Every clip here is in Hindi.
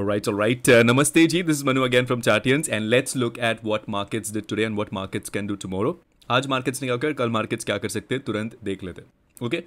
Alright, alright. Uh, namaste ji, this is Manu again from Chartians and let's look at what markets did today and what markets can do tomorrow. आज markets ने क्या कर कल markets क्या कर सकते हैं तुरंत देख लेते हैं ओके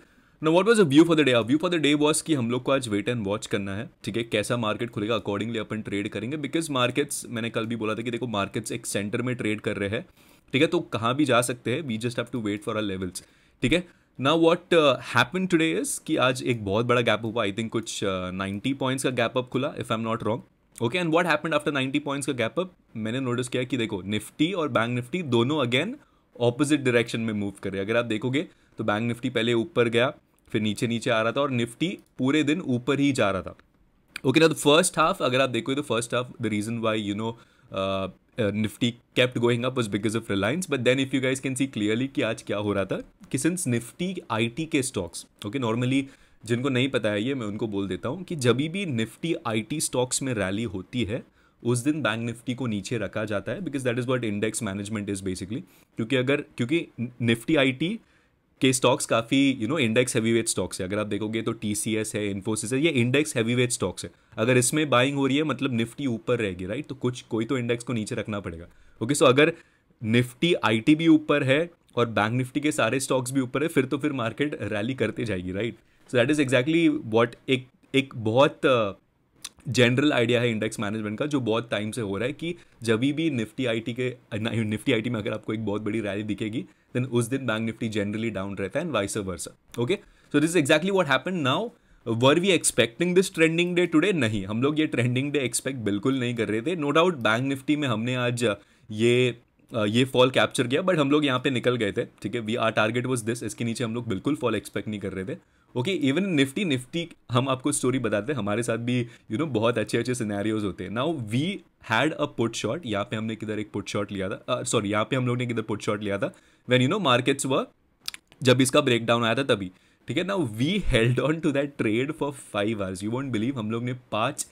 ना what was a view for the day view for the day was कि हम लोग को आज वेट एंड वॉच करना है ठीक है कैसा मार्केट खुलेगा अकॉर्डिंगली अपन ट्रेड करेंगे बिकॉज मार्केट्स मैंने कल भी बोला था कि देखो मार्केट्स एक सेंटर में ट्रेड कर रहे हैं ठीक है तो कहाँ भी जा सकते हैं we just have to wait for our levels ठीक है ना वॉट हैपन टूडे इज़ कि आज एक बहुत बड़ा गैप हुआ आई थिंक कुछ नाइन्टी uh, पॉइंट्स का गैप अप खुला if I am not wrong okay and what happen after ninety points का गैप अप मैंने नोटिस किया कि देखो निफ्टी और बैंक निफ्टी दोनों अगेन ऑपोजिट डायरेक्शन में मूव करे अगर आप देखोगे तो बैंक निफ्टी पहले ऊपर गया फिर नीचे नीचे आ रहा था और निफ्टी पूरे दिन ऊपर ही जा रहा था ओके ना द फर्स्ट हाफ अगर आप देखोगे तो first half the reason why you know Nifty kept going up was because of Reliance but then if you guys can see clearly कि आज क्या हो रहा था कि सिंस निफ्टी आईटी के स्टॉक्स ओके नॉर्मली जिनको नहीं पता है ये मैं उनको बोल देता हूँ कि जब भी निफ्टी आईटी स्टॉक्स में रैली होती है उस दिन बैंक निफ्टी को नीचे रखा जाता है because that is what index management is basically क्योंकि अगर क्योंकि निफ्टी आईटी के स्टॉक्स काफ़ी you know index heavyweight stocks है अगर आप देखोगे तो टी है इन्फोसिस है ये इंडेक्स हैवीवेट स्टॉक्स है अगर इसमें बाइंग हो रही है मतलब निफ्टी ऊपर रहेगी राइट तो कुछ कोई तो इंडेक्स को नीचे रखना पड़ेगा ओके okay, सो so अगर निफ्टी आई भी ऊपर है और बैंक निफ्टी के सारे स्टॉक्स भी ऊपर है फिर तो फिर मार्केट रैली करते जाएगी right so that is exactly what एक एक बहुत जनरल uh, आइडिया है इंडेक्स मैनेजमेंट का जो बहुत टाइम से हो रहा है कि जब भी निफ्टी आईटी के निफ्टी आईटी में अगर आपको एक बहुत बड़ी रैली दिखेगी देन उस दिन बैंक निफ्टी जनरली डाउन रहता है and vice versa okay so this is exactly what happen now were we expecting this trending day today नहीं हम लोग ये ट्रेंडिंग डे एक्सपेक्ट बिल्कुल नहीं कर रहे थे नो डाउट बैंक निफ्टी में हमने आज ये ये फॉल कैप्चर किया बट हम लोग यहाँ पे निकल गए थे ठीक है we our target was this इसके नीचे हम लोग बिल्कुल फॉल एक्सपेक्ट नहीं कर रहे थे ओके इवन निफ्टी निफ्टी हम आपको स्टोरी बताते हैं हमारे साथ भी यू you नो know, बहुत अच्छे अच्छे सिनेरियोज होते हैं now we had a put short यहाँ पे हमने किधर एक पुट शॉट लिया था सॉरी uh, यहाँ पे हम लोग ने किधर पुट शॉट लिया था वैन यू नो मार्केट्स व जब इसका ब्रेकडाउन आया था तभी ठीक है ना we held on to that trade for five hours you won't believe हम लोग ने पाँच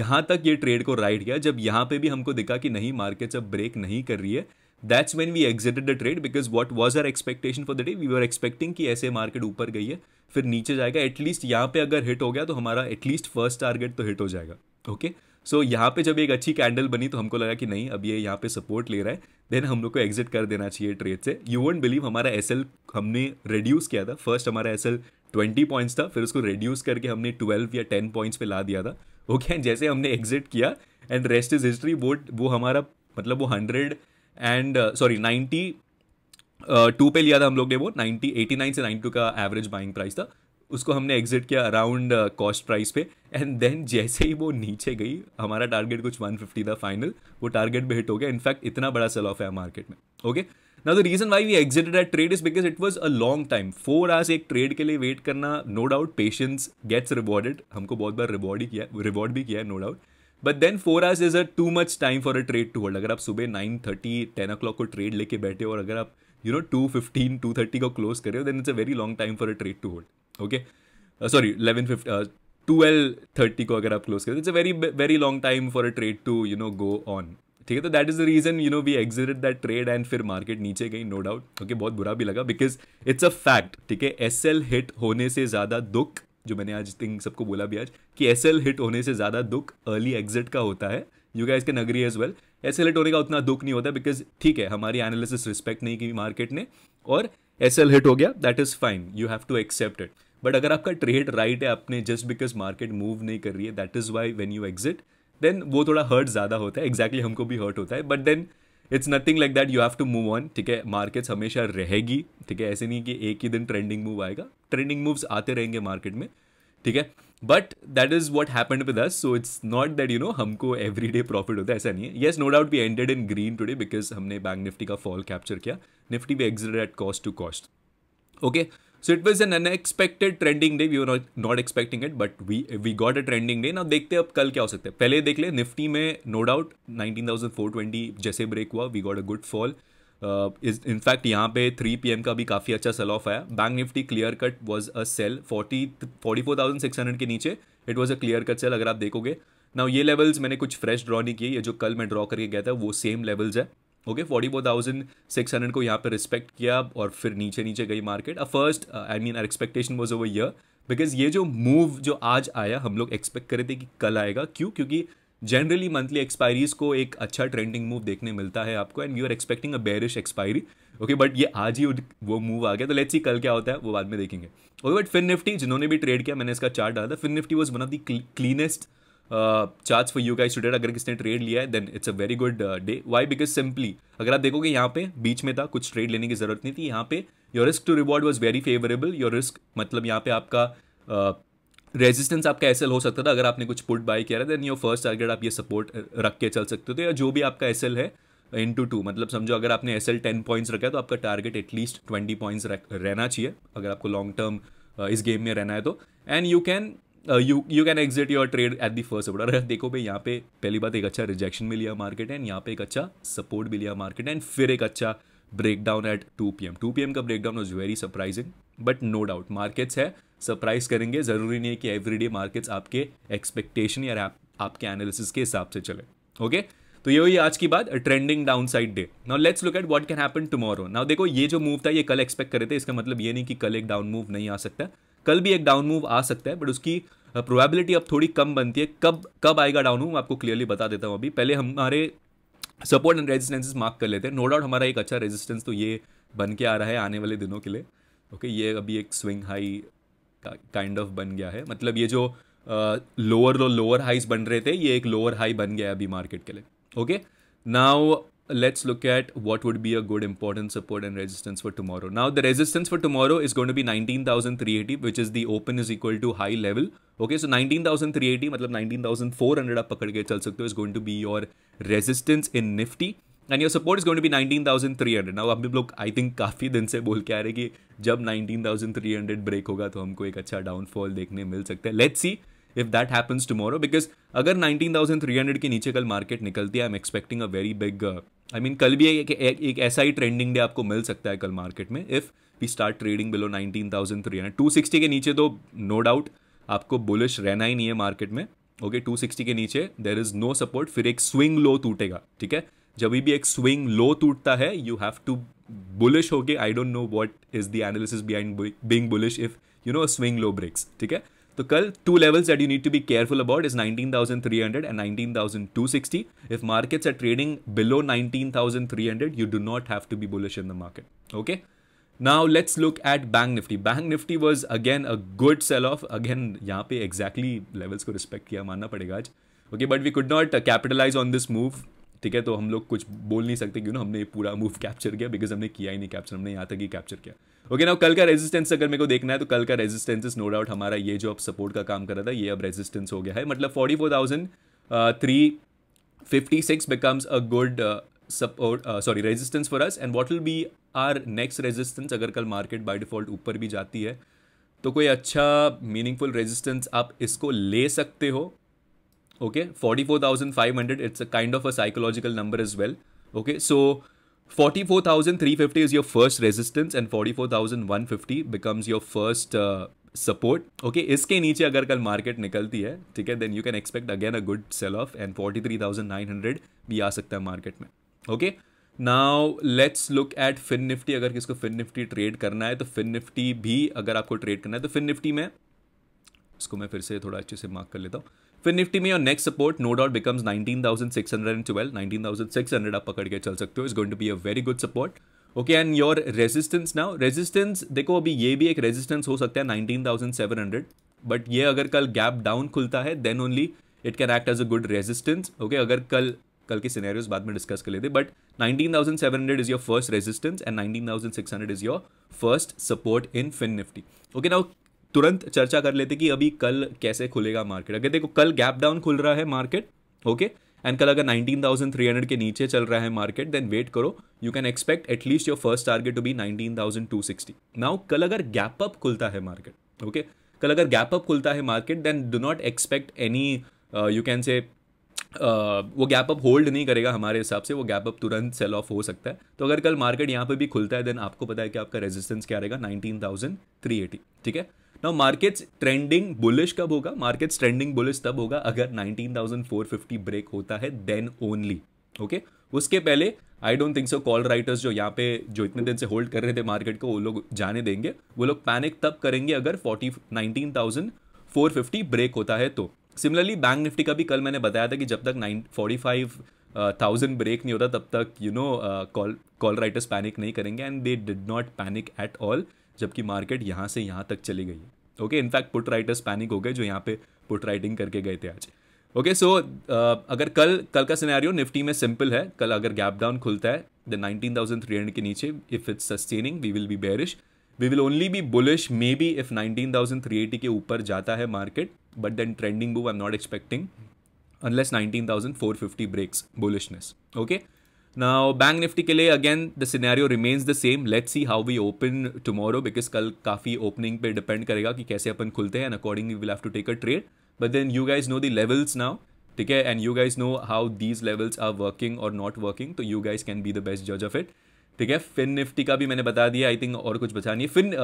यहाँ तक ये ट्रेड को राइड किया जब यहाँ पे भी हमको दिखा कि नहीं मार्केट्स अब ब्रेक नहीं कर रही है that's when we exited the trade because what was our expectation for the day we are expecting कि ऐसे मार्केट ऊपर गई है फिर नीचे जाएगा एटलीस्ट यहाँ पे अगर हिट हो गया तो हमारा एटलीस्ट फर्स्ट टारगेट तो हिट हो जाएगा ओके सो यहाँ पे जब एक अच्छी कैंडल बनी तो हमको लगा कि नहीं अब ये यहाँ पे सपोर्ट ले रहा है देन हम लोग को एग्जिट कर देना चाहिए ट्रेड से यू वोट बिलीव हमारा एस हमने रिड्यूस किया था फर्स्ट हमारा एस एल ट्वेंटी पॉइंट्स था फिर उसको रिड्यूस करके हमने ट्वेल्व या टेन पॉइंट्स पे ला दिया था ओके okay, जैसे हमने एग्जिट किया एंड रेस्ट इज हिस्ट्री वो वो हमारा मतलब वो hundred and sorry ninety two uh, पे लिया था हम लोग ने वो नाइनटी एटी नाइन से नाइन टू का एवरेज बाइंग प्राइस था उसको हमने एग्जिट किया अराउंड कॉस्ट प्राइस पे एंड देन जैसे ही वो नीचे गई हमारा टारगेट कुछ वन फिफ्टी था फाइनल वो टारगेट भी हिट हो गया इनफैक्ट इतना बड़ा सेल ऑफ है मार्केट में okay now the reason why we exerted at trade is because it was a long time four hours एक ट्रेड के लिए वेट करना no doubt patience gets rewarded हमको बहुत बार रिवॉर्ड ही किया रिवॉर्ड भी किया है no doubt but then four hours is a too much time for a trade to hold अगर आप सुबह nine thirty ten o'clock को ट्रेड लेके बैठे हो और अगर आप you know two fifteen two thirty को क्लोज करे then it's a very long time for a trade to hold okay sorry eleven fifty twelve thirty को अगर आप क्लोज करें it's a very very long time for a trade to you know go on ठीक है तो that is the reason you know we exit that trade and फिर मार्केट नीचे गई नो डाउट ओके बहुत बुरा भी लगा बिकॉज इट्स अ फैक्ट ठीक है एस एल हिट होने से ज़्यादा दुख जो मैंने आज थिंक सबको बोला भी आज कि एस एल हिट होने से ज़्यादा दुख अर्ली एग्जिट का होता है you guys can agree as well S hit होने का उतना दुख नहीं होता बिकॉज ठीक है हमारी एनालिसिस रिस्पेक्ट नहीं की मार्केट ने और एस हिट हो गया that is fine you have to accept it but अगर आपका ट्रेड राइट है आपने जस्ट बिकॉज मार्केट मूव नहीं कर रही है that is why when you exit then वो थोड़ा हर्ट ज़्यादा होता है एग्जैक्टली exactly हमको भी हर्ट होता है but then it's nothing like that you have to move on ठीक है मार्केट्स हमेशा रहेगी ठीक है ऐसे नहीं कि एक ही दिन ट्रेंडिंग मूव आएगा ट्रेंडिंग मूव्स आते रहेंगे मार्केट में ठीक है but that is what happen with us so it's not that you know हमको एवरी डे प्रॉफिट होता है ऐसा नहीं है yes no doubt we ended in green today because हमने बैंक निफ्टी का फॉल कैप्चर किया Nifty we exit at cost to cost okay so it was an unexpected trending day we are not expecting it but we we got a trending day ना देखते अब कल क्या हो सकता है पहले देख ले निफ्टी में no doubt nineteen thousand four twenty जैसे ब्रेक हुआ we got a good fall is uh, in fact यहाँ पे पी एम का भी काफ़ी अच्छा सेल ऑफ आया bank Nifty clear cut was a sell forty four thousand six hundred के नीचे it was a clear cut sell अगर आप देखोगे ना ये लेवल्स मैंने कुछ फ्रेश ड्रॉ नहीं किए ये जो कल मैं ड्रॉ करके गया था वो सेम लेवल्स है okay forty four thousand six hundred को यहाँ पे रिस्पेक्ट किया और फिर नीचे नीचे गई market uh first I mean our expectation was over here because ये जो मूव जो आज आया हम लोग एक्सपेक्ट करे थे कि कल आएगा क्यों क्योंकि जनरली मंथली एक्सपायरीज को एक अच्छा ट्रेंडिंग मूव देखने मिलता है आपको and you are expecting a bearish expiry okay but ये आज ही वो मूव आ गया तो लेट्स सी कल क्या होता है वो बाद में देखेंगे ओके बट फिन निफ्टी जिन्होंने भी ट्रेड किया मैंने इसका चार्ट डाला था Fin Nifty was one of the cleanest charts for you का स्टूडेंट अगर किसने ट्रेड लिया है then it's a very good day why because simply अगर आप देखोगे यहाँ पे बीच में था कुछ ट्रेड लेने की जरूरत नहीं थी यहाँ पे your risk to reward was very favourable your risk मतलब यहाँ पे आपका uh, रेजिस्टेंस आपका एस हो सकता था अगर आपने कुछ पुट बाई किया देन योर फर्स्ट टारगेट आप ये सपोर्ट रख के चल सकते थे या जो भी आपका एस है इन टू टू मतलब समझो अगर आपने एस एल टेन पॉइंट्स रखा है तो आपका टारगेट एटलीस्ट ट्वेंटी पॉइंट्स रहना चाहिए अगर आपको लॉन्ग टर्म इस गेम में रहना है तो and you can you you can exit your trade at the first support देखो भाई यहाँ पे पहली बात एक अच्छा रिजेक्शन भी लिया मार्केट एंड यहाँ पे एक अच्छा सपोर्ट भी लिया मार्केट एंड फिर एक अच्छा breakdown at two P M two P M का breakdown was very surprising but no doubt markets है सरप्राइज करेंगे ज़रूरी नहीं है कि एवरीडे मार्केट्स आपके एक्सपेक्टेशन या आप, आपके एनालिसिस के हिसाब से चले ओके तो ये हुई आज की बात trending downside day now let's look at what can happen tomorrow now देखो ये जो मूव था ये कल एक्सपेक्ट करे थे इसका मतलब ये नहीं कि कल एक डाउन मूव नहीं आ सकता कल भी एक डाउन मूव आ सकता है बट उसकी प्रोबेबिलिटी अब थोड़ी कम बनती है कब कब आएगा डाउन मूव आपको क्लियरली बता देता हूँ अभी पहले हमारे सपोर्ट एंड रेजिस्टेंसेस मार्क कर लेते हैं नो डाउट हमारा एक अच्छा रेजिस्टेंस तो ये बन के आ रहा है आने वाले दिनों के लिए ओके okay, ये अभी एक स्विंग हाई काइंड ऑफ बन गया है मतलब ये जो लोअर और लोअर हाइज बन रहे थे ये एक लोअर हाई बन गया अभी मार्केट के लिए okay now let's look at what would be a good important support and resistance for tomorrow now the resistance for tomorrow is going to be nineteen thousand three eighty which is the open is equal to high level okay so nineteen thousand three eighty मतलब नाइनटीन थाउजेंड फोर हंड्रेड आप पकड़ के चल सकते हो is going to be your resistance in Nifty and your support is going to be hundred now अभी लोग आई थिंक काफ़ी दिन से बोल के आ रहे कि जब nineteen thousand three hundred break होगा तो हमको एक अच्छा डाउनफॉल देखने मिल सकता है let's see if that happens tomorrow because अगर नाइनटीन थाउजेंड थ्री हंड्रेड के नीचे कल मार्केट निकलती है I am expecting a very big I mean कल भी एक, एक, ऐसा ही ट्रेंडिंग डे आपको मिल सकता है कल मार्केट में if we start trading below nineteen thousand three hundred two sixty के नीचे तो नो डाउट आपको बुलिश रहना ही नहीं है मार्केट में ओके टू सिक्सटी के नीचे देर इज़ नो सपोर्ट फिर एक स्विंग लो टूटेगा ठीक है जब भी एक स्विंग लो टूटता है यू हैव टू बुलिश हो गए I don't know what is the analysis behind being bullish if you know swing low breaks ठीक है तो कल two levels that you need to be careful about is nineteen three hundred and nineteen thousand two sixty if markets are trading below nineteen thousand three hundred you do not have to be bullish in the market okay now let's look at bank Nifty bank Nifty was again a good sell off again यहाँ पे एक्जैक्टली exactly लेवल्स को रिस्पेक्ट किया मानना पड़ेगा आज okay but we could not capitalise on this move ठीक है तो हम लोग कुछ बोल नहीं सकते क्यों ना हमने पूरा मूव कैप्चर किया बिकॉज हमने किया ही नहीं कैप्चर हमने यहाँ तक ही कैप्चर किया ओके okay, ना कल का रेजिस्टेंस अगर मेरे को देखना है तो कल का रेजिस्टेंस इज नो डाउट हमारा ये जो अब सपोर्ट का काम कर रहा था ये अब रेजिस्टेंस हो गया है मतलब forty four thousand three fifty six becomes a good support sorry resistance for us and what will be our next resistance अगर कल मार्केट बाई डिफॉल्ट ऊपर भी जाती है तो कोई अच्छा मीनिंगफुल रेजिस्टेंस आप इसको ले सकते हो okay forty four thousand five hundred it's a a kind of psychological number is well okay so forty four thousand three fifty is your first resistance and forty four thousand one fifty becomes your first support okay इसके नीचे अगर कल मार्केट निकलती है ठीक है then you can expect again a good sell off and forty three thousand nine hundred भी आ सकता है मार्केट में okay now let's look at Fin Nifty अगर किसको फिन निफ्टी ट्रेड करना है तो फिन निफ्टी भी अगर आपको ट्रेड करना है तो फिन निफ्टी में इसको मैं फिर से थोड़ा अच्छे से मार्क कर लेता हूँ फिर निफ्टी में और next support no doubt becomes six hundred आप पकड़ के चल सकते हो is going to be a very good support okay and your resistance now resistance देखो अभी ये भी एक रेजिस्टेंस हो सकता है nineteen thousand seven hundred but ये अगर कल गैप डाउन खुलता है then only it can act as a good resistance okay अगर कल कल के सिनेरियोज बाद में डिस्कस कर लेते but nineteen thousand seven hundred is your first resistance and nineteen thousand six hundred is your first support in Fin Nifty okay now तुरंत चर्चा कर लेते कि अभी कल कैसे खुलेगा मार्केट अगर देखो कल गैप डाउन खुल रहा है मार्केट ओके एंड कल अगर 19,300 के नीचे चल रहा है मार्केट देन वेट करो you can expect at least your first target to be 19,260 now कल अगर गैप अप खुलता है मार्केट ओके okay? कल अगर गैप अप खुलता है market then do not expect any you can say वो गैप अप होल्ड नहीं करेगा हमारे हिसाब से वो गैप अप तुरंत सेल ऑफ हो सकता है तो अगर कल मार्केट यहाँ पे भी खुलता है देन आपको पता है कि आपका रेजिस्टेंस क्या रहेगा एटी ठीक है नाउ मार्केट्स ट्रेंडिंग बुलिश कब होगा मार्केट्स ट्रेंडिंग बुलिश तब होगा अगर 19,450 ब्रेक होता है देन ओनली ओके उसके पहले I don't think so call writers जो यहाँ पे जो इतने दिन से होल्ड कर रहे थे मार्केट को वो लोग जाने देंगे वो लोग पैनिक तब करेंगे अगर forty nineteen thousand four fifty break होता है तो सिमिलरली बैंक निफ्टी का भी कल मैंने बताया था कि जब तक nine forty five thousand break नहीं होता तब तक you know call call writers panic नहीं करेंगे and they did not panic at all जबकि मार्केट यहाँ से यहाँ तक चली गई है okay in fact put writers panic हो गए जो यहाँ पे पुट राइटिंग करके गए थे आज ओके सो uh, अगर कल कल का सिनेरियो निफ्टी में सिंपल है कल अगर गैप डाउन खुलता है the nineteen thousand three hundred के नीचे if it's sustaining we will be bearish we will only be bullish may be if nineteen thousand three eighty के ऊपर जाता है market but then trending move I am not expecting unless nineteen thousand four fifty breaks bullishness okay now bank Nifty के लिए again the scenario remains the same let's see how we open tomorrow because कल काफ़ी ओपनिंग पे डिपेंड करेगा कि कैसे अपन खुलते हैं and we will have to take a trade but then you guys know the levels now ठीक है and you guys know how these levels are working और नॉट वर्किंग तो you guys can be the best जज ऑफ इट ठीक है फिन निफ्टी का भी मैंने बता दिया आई थिंक और कुछ बचा नहीं है फिन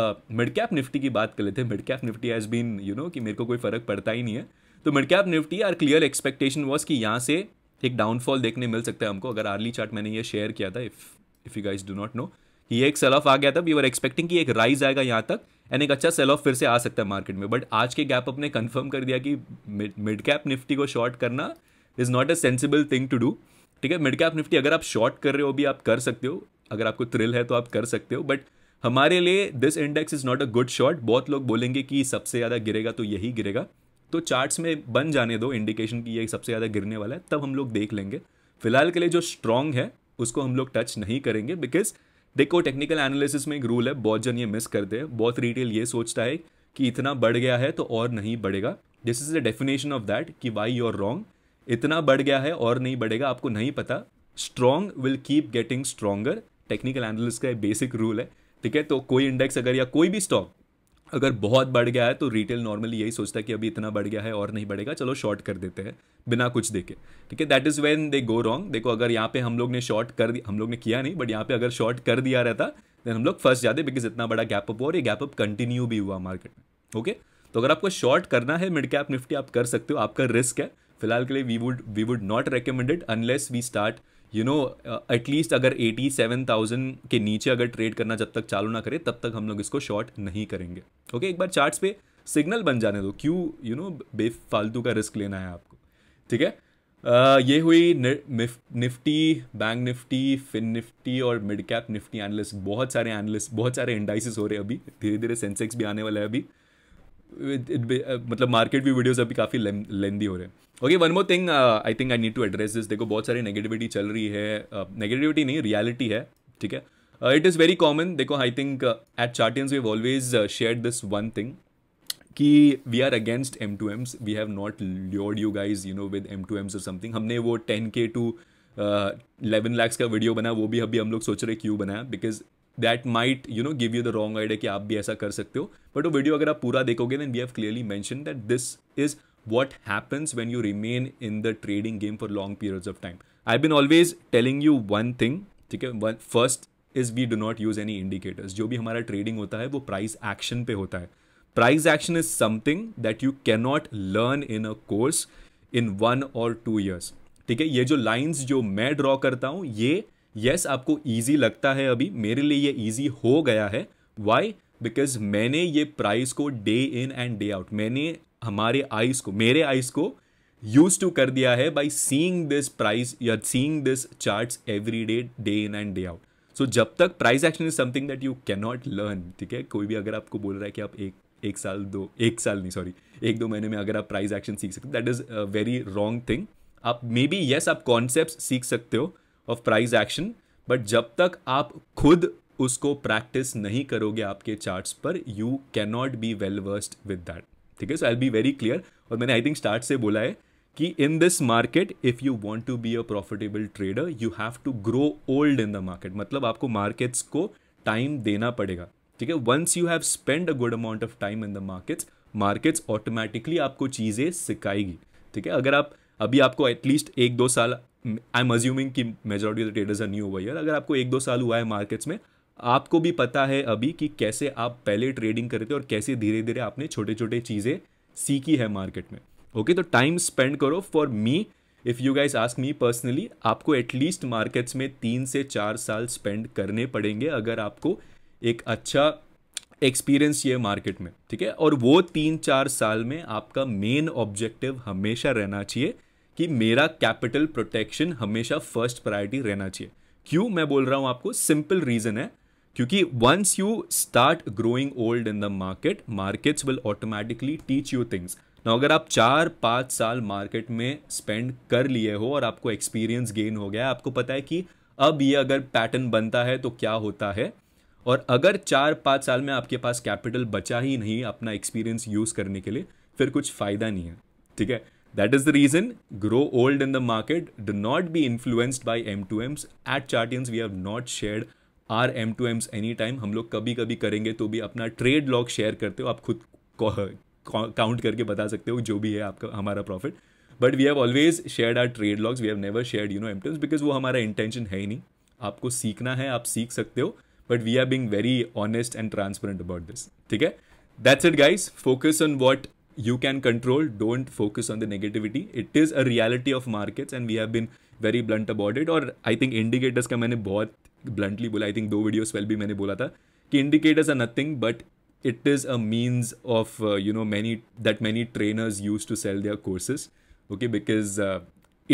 मिड कैप निफ्टी की बात कर लेते हैं mid cap Nifty has been you know कि मेरे को कोई फ़र्क पड़ता ही नहीं है तो mid cap Nifty our clear expectation was कि यहाँ से एक डाउनफॉल देखने मिल सकता है हमको अगर आर्ली चार्ट मैंने ये शेयर किया था if if you guys do not know कि ये एक सेल ऑफ आ गया था वी वर एक्सपेक्टिंग कि एक राइज आएगा यहाँ तक एंड एक अच्छा सेल ऑफ फिर से आ सकता है मार्केट में बट आज के गैप अपने कन्फर्म कर दिया कि मिड कैप निफ्टी को शॉर्ट करना is not a sensible thing to do ठीक है मिड कैप निफ्टी अगर आप शॉर्ट कर रहे हो भी आप कर सकते हो अगर आपको थ्रिल है तो आप कर सकते हो बट हमारे लिए this index is not a good shot बहुत लोग बोलेंगे कि सबसे ज़्यादा गिरेगा तो यही गिरेगा तो चार्ट्स में बन जाने दो इंडिकेशन कि ये सबसे ज़्यादा गिरने वाला है तब हम लोग देख लेंगे फिलहाल के लिए जो स्ट्रॉन्ग है उसको हम लोग टच नहीं करेंगे बिकॉज देखो टेक्निकल एनालिसिस में एक रूल है बहुत जन ये मिस करते हैं बहुत रिटेल ये सोचता है कि इतना बढ़ गया है तो और नहीं बढ़ेगा this is the definition of that कि वाई योर रॉन्ग इतना बढ़ गया है और नहीं बढ़ेगा आपको नहीं पता strong will keep getting stronger technical analysis का एक बेसिक रूल है ठीक है तो कोई इंडेक्स अगर या कोई भी स्टॉक अगर बहुत बढ़ गया है तो रिटेल नॉर्मली यही सोचता है कि अभी इतना बढ़ गया है और नहीं बढ़ेगा चलो शॉर्ट कर देते हैं बिना कुछ देखे ठीक है that is when they go wrong देखो अगर यहाँ पे हम लोग ने शॉर्ट कर दिया हम लोग ने किया नहीं बट यहाँ पे अगर शॉर्ट कर दिया रहता देन हम लोग फर्स्ट जाते बिकॉज इतना बड़ा गैप अप हुआ और ये गैप अप कंटिन्यू भी हुआ मार्केट में ओके तो अगर आपको शॉर्ट करना है मिड कैप निफ्टी आप कर सकते हो आपका रिस्क है फिलहाल के लिए we would we would not recommended unless we start you know at least अगर एटी सेवन थाउजेंड के नीचे अगर ट्रेड करना जब तक चालू ना करे तब तक हम लोग इसको शॉर्ट नहीं करेंगे ओके okay, एक बार चार्ट्स पे सिग्नल बन जाने दो क्यों यू नो बेफालतू का रिस्क लेना है आपको ठीक है Uh, ये हुई Nifty bank Nifty Fin Nifty और मिड कैप निफ्टी एनालिस्ट बहुत सारे एनालिस्ट बहुत सारे इंडाइसिस हो रहे हैं अभी धीरे धीरे सेंसेक्स भी आने वाला है अभी Uh, मतलब मार्केट भी वीडियोज अभी काफ़ी लेंदी हो रहे हैं okay one more thing I think I need to address this देखो बहुत सारी नेगेटिविटी चल रही है नेगेटिविटी uh, नहीं रियलिटी है ठीक है इट इज़ वेरी कॉमन देखो I think at Chartians we always share this one thing कि we are against M to Ms we have not lured you guys you know with M to Ms और समथिंग हमने वो टेन के टू इलेवन लैक्स का वीडियो बनाया वो भी अभी हम लोग सोच रहे क्यों बनाया because that might you know give you the wrong idea कि आप भी ऐसा कर सकते हो बट वो वीडियो अगर आप पूरा देखोगे then we have clearly mention that this is what happens when you remain in the trading game for long periods of time I been always telling you one thing ठीक है first is we do not use any indicators जो भी हमारा ट्रेडिंग होता है वो प्राइस एक्शन पे होता है price action is something that you cannot learn in a course in one और टू ईयर्स ठीक है ये जो लाइन्स जो मैं ड्रॉ करता हूँ ये यस आपको ईजी लगता है अभी मेरे लिए ये ईजी हो गया है वाई बिकॉज मैंने ये प्राइस को day in and day out मैंने हमारे आइस को मेरे आइस को यूज टू कर दिया है बाई सींग दिस प्राइस या seeing this chart every day day in and day out so जब तक price action is something that you can not learn ठीक है कोई भी अगर आपको बोल रहा है कि आप एक एक साल दो एक साल नहीं सॉरी एक दो महीने में अगर आप प्राइस एक्शन सीख सकते that is a very wrong thing आप मे बी येस आप कॉन्सेप्ट सीख सकते हो ऑफ प्राइज एक्शन बट जब तक आप खुद उसको प्रैक्टिस नहीं करोगे आपके चार्ट्स पर you can not be well versed with that ठीक है so I be very clear और मैंने आई थिंक स्टार्ट से बोला है कि in this market if you want to be a profitable trader you have to grow old in the market मतलब आपको मार्केट्स को टाइम देना पड़ेगा ठीक है once you have spend a good amount of time in the markets markets automatically आपको चीज़ें सिखाएगी ठीक है अगर आप अभी आपको एटलीस्ट एक दो साल आई एम अज्यूमिंग कि majority of traders are new over year अगर आपको एक दो साल हुआ है मार्केट्स में आपको भी पता है अभी कि कैसे आप पहले ट्रेडिंग रहे थे और कैसे धीरे धीरे आपने छोटे छोटे चीज़ें सीखी है मार्केट में ओके तो टाइम स्पेंड करो for me if you guys ask me personally आपको एटलीस्ट मार्केट्स में तीन से चार साल स्पेंड करने पड़ेंगे अगर आपको एक अच्छा एक्सपीरियंस ये मार्केट में ठीक है और वो तीन चार साल में आपका मेन ऑब्जेक्टिव हमेशा रहना चाहिए कि मेरा कैपिटल प्रोटेक्शन हमेशा फर्स्ट प्रायोरिटी रहना चाहिए क्यों मैं बोल रहा हूँ आपको सिंपल रीज़न है क्योंकि once you start growing old in the market markets will automatically teach you things ना अगर आप चार पाँच साल मार्केट में स्पेंड कर लिए हो और आपको एक्सपीरियंस गेन हो गया आपको पता है कि अब ये अगर पैटर्न बनता है तो क्या होता है और अगर चार पाँच साल में आपके पास कैपिटल बचा ही नहीं अपना एक्सपीरियंस यूज़ करने के लिए फिर कुछ फ़ायदा नहीं है ठीक है That is the reason grow old in the market. Do not be influenced by M2Ms. At Chartians, we have not shared our M to Ms any time हम लोग कभी कभी करेंगे तो भी अपना ट्रेड लॉग शेयर करते हो आप खुद काउंट करके बता सकते हो जो भी है आपका हमारा profit but we have always share our trade logs we have never share you know M to Ms because वो हमारा इंटेंशन है ही नहीं आपको सीखना है आप सीख सकते हो but we are being very honest and transparent about this ठीक है that's it guys focus on what you can control don't focus on the negativity it is a reality of markets and we have been very blunt about it और आई थिंक इंडिकेटर्स का मैंने बहुत ब्लंटली बोला आई थिंक दो वीडियोस पहले भी मैंने बोला था कि indicators are nothing but it is a means of you know many that many trainers use to sell their courses okay because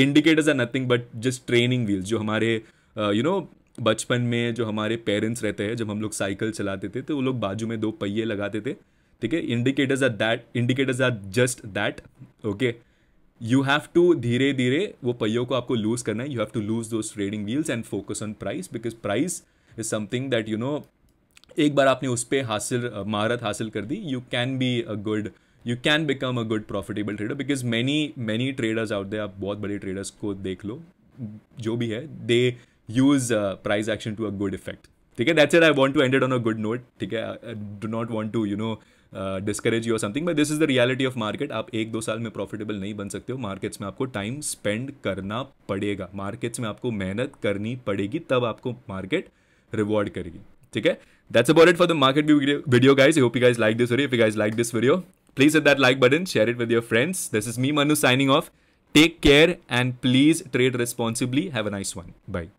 indicators are nothing but just training wheels जो हमारे यू uh, नो बचपन में जो हमारे पेरेंट्स रहते हैं जब हम लोग साइकिल चलाते थे तो वो लोग बाजू में दो पहिए लगाते थे ठीक है indicators are that indicators are just that okay you have to धीरे धीरे वो पहियों को आपको लूज करना है you have to lose those trading wheels and focus on price because price is something that you know एक बार आपने उस पर हासिल महारत हासिल कर दी you can be a good you can become a good profitable trader because many many traders out दे आप बहुत बड़े ट्रेडर्स को देख लो जो भी है they use price action to a good effect ठीक है that's and I want to ended on a good note ठीक है do not want to you know discourage you और something but this is the reality of market आप एक दो साल में प्रॉफिटेबल नहीं बन सकते हो मार्केट्स में आपको टाइम स्पेंड करना पड़ेगा मार्केट्स में आपको मेहनत करनी पड़ेगी तब आपको मार्केट रिवॉर्ड करेगी ठीक है that's about it for the market video guys hope you guys like this video if you guys like this video please hit that like button share it with your friends this is me Manu signing off take care and please trade responsibly have a nice one by